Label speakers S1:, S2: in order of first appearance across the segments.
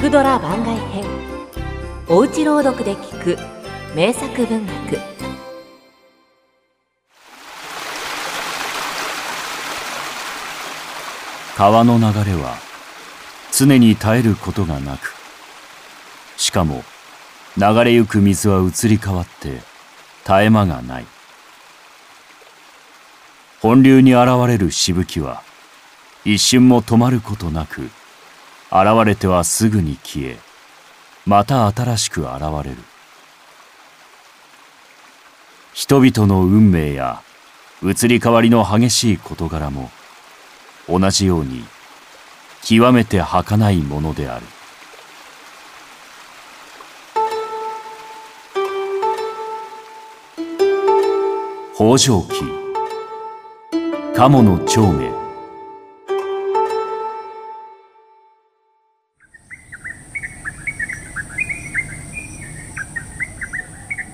S1: くドラ番外編おうち朗読で聞く名作文学川の流れは常に絶えることがなくしかも流れゆく水は移り変わって絶え間がない本流に現れるしぶきは一瞬も止まることなく現れてはすぐに消え、また新しく現れる。人々の運命や移り変わりの激しい事柄も同じように極めて儚いものである。北条記鴨の長明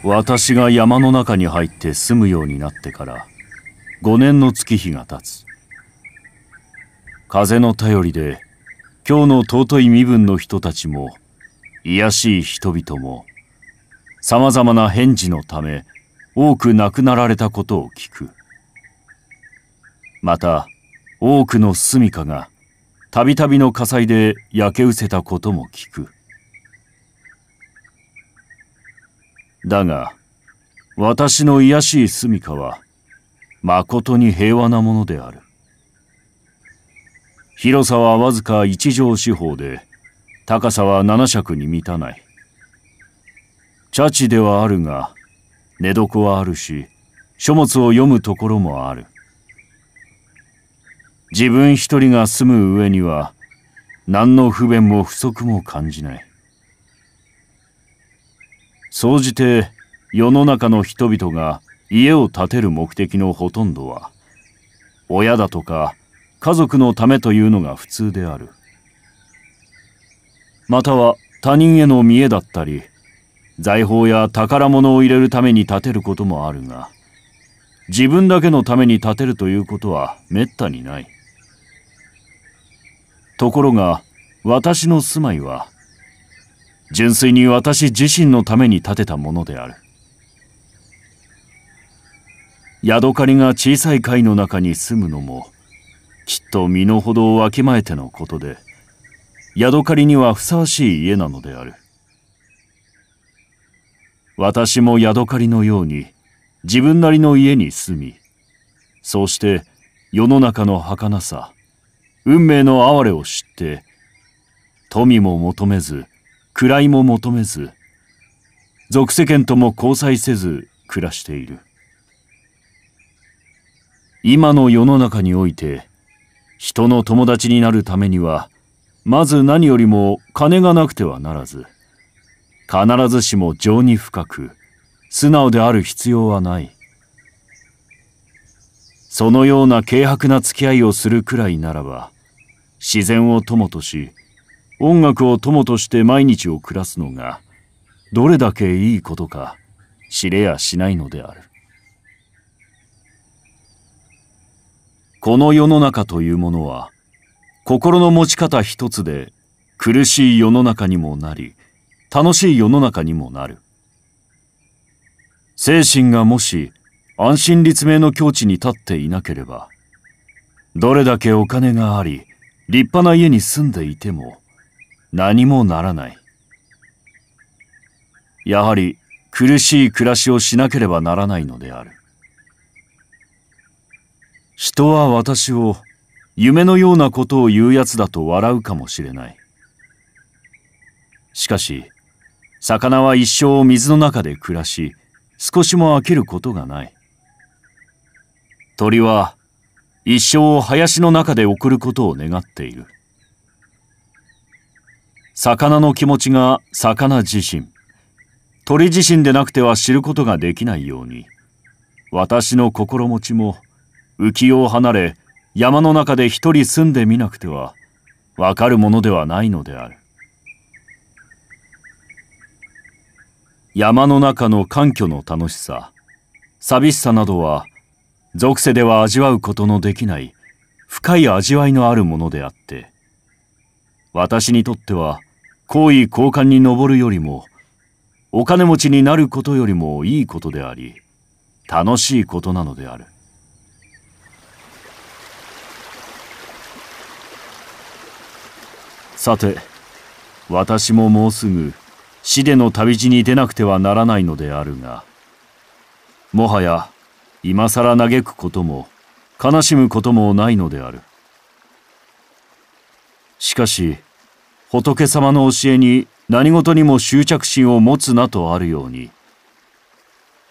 S1: 私が山の中に入って住むようになってから5年の月日が経つ風の頼りで今日の尊い身分の人たちも卑しい人々もさまざまな返事のため多く亡くなられたことを聞くまた多くの住みかがたびたびの火災で焼け失せたことも聞くだが、私の卑しい住処は、まことに平和なものである。広さはわずか一畳四方で、高さは七尺に満たない。茶地ではあるが、寝床はあるし、書物を読むところもある。自分一人が住む上には、何の不便も不足も感じない。総じて世の中の人々が家を建てる目的のほとんどは親だとか家族のためというのが普通であるまたは他人への見栄だったり財宝や宝物を入れるために建てることもあるが自分だけのために建てるということはめったにないところが私の住まいは純粋に私自身のために建てたものである。ヤドカリが小さい貝の中に住むのも、きっと身の程をわきまえてのことで、ヤドカリにはふさわしい家なのである。私もヤドカリのように、自分なりの家に住み、そうして世の中の儚さ、運命の哀れを知って、富も求めず、位も求めず、俗世間とも交際せず暮らしている。今の世の中において、人の友達になるためには、まず何よりも金がなくてはならず、必ずしも情に深く、素直である必要はない。そのような軽薄な付き合いをするくらいならば、自然を友とし、音楽を友として毎日を暮らすのがどれだけいいことか知れやしないのであるこの世の中というものは心の持ち方一つで苦しい世の中にもなり楽しい世の中にもなる精神がもし安心立命の境地に立っていなければどれだけお金があり立派な家に住んでいても何もならない。やはり苦しい暮らしをしなければならないのである。人は私を夢のようなことを言うやつだと笑うかもしれない。しかし、魚は一生水の中で暮らし、少しも飽きることがない。鳥は一生を林の中で送ることを願っている。魚の気持ちが魚自身、鳥自身でなくては知ることができないように、私の心持ちも浮世を離れ山の中で一人住んでみなくてはわかるものではないのである。山の中の環境の楽しさ、寂しさなどは、俗世では味わうことのできない深い味わいのあるものであって、私にとっては皇位交換に上るよりも、お金持ちになることよりもいいことであり、楽しいことなのである。さて、私ももうすぐ死での旅路に出なくてはならないのであるが、もはや今更嘆くことも悲しむこともないのである。しかし、仏様の教えに何事にも執着心を持つなとあるように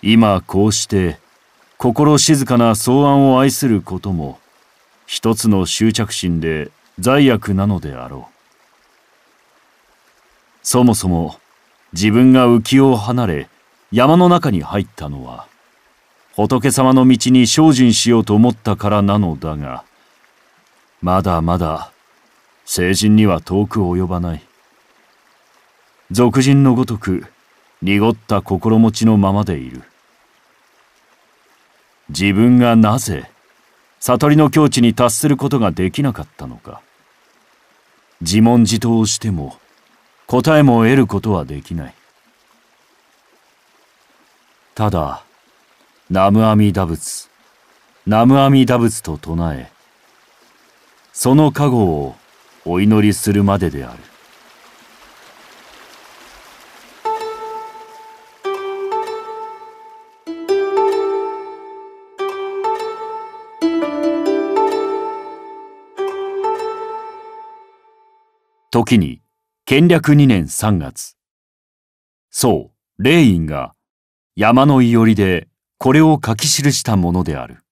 S1: 今こうして心静かな草案を愛することも一つの執着心で罪悪なのであろうそもそも自分が浮世を離れ山の中に入ったのは仏様の道に精進しようと思ったからなのだがまだまだ成人には遠く及ばない俗人のごとく濁った心持ちのままでいる自分がなぜ悟りの境地に達することができなかったのか自問自答をしても答えも得ることはできないただナムアミダ仏ナムアミダ仏と唱えその加護をお祈りするまでである時に建略二年三月そう霊院が山のいおでこれを書き記したものである